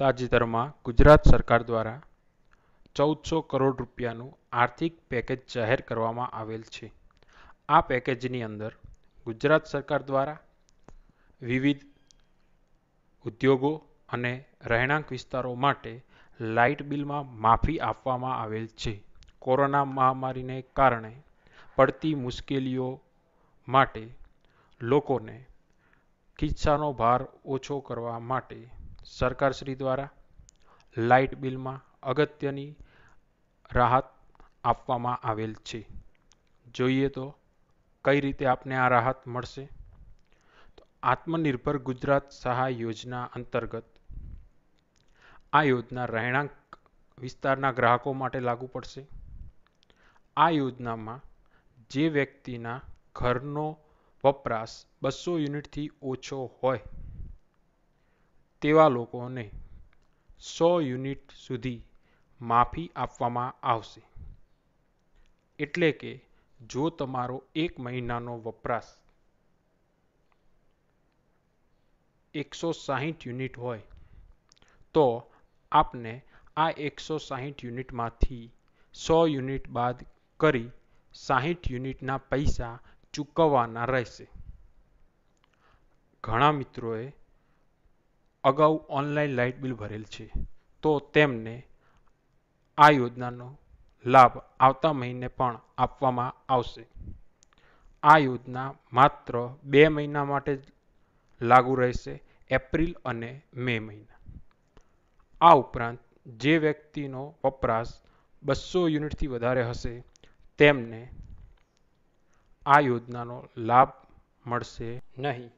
તાજેતરમાં ગુજરાત સરકાર દ્વારા ચૌદસો કરોડ રૂપિયાનું આર્થિક પેકેજ જાહેર કરવામાં આવેલ છે આ પેકેજની અંદર ગુજરાત સરકાર દ્વારા વિવિધ ઉદ્યોગો અને રહેણાંક વિસ્તારો માટે લાઇટ બિલમાં માફી આપવામાં આવેલ છે કોરોના મહામારીને કારણે પડતી મુશ્કેલીઓ માટે લોકોને ખિસ્સાનો ભાર ઓછો કરવા માટે સરકારશ્રી દ્વારા લાઇટ બિલમાં અગત્યની રાહત આપવામાં આવેલ છે જોઈએ તો કઈ રીતે આપને આ રાહત મળશે તો આત્મનિર્ભર ગુજરાત સહાય યોજના અંતર્ગત આ યોજના રહેણાંક વિસ્તારના ગ્રાહકો માટે લાગુ પડશે આ યોજનામાં જે વ્યક્તિના ઘરનો વપરાશ બસો યુનિટથી ઓછો હોય તેવા લોકોને સો યુનિટ સુધી માફી આપવામાં આવશે એટલે કે જો તમારો એક મહિનાનો વપરાશ એકસો સાહીઠ યુનિટ હોય તો આપને આ એકસો સાહીઠ યુનિટમાંથી સો યુનિટ બાદ કરી સાહીઠ યુનિટના પૈસા ચૂકવવાના રહેશે ઘણા મિત્રોએ અગાઉ ઓનલાઈન લાઇટ બિલ ભરેલ છે તો તેમને આ યોજનાનો લાભ આવતા મહિને પણ આપવામાં આવશે આ યોજના માત્ર બે મહિના માટે જ લાગુ રહેશે એપ્રિલ અને મે મહિના આ ઉપરાંત જે વ્યક્તિનો વપરાશ બસો યુનિટથી વધારે હશે તેમને આ યોજનાનો લાભ મળશે નહીં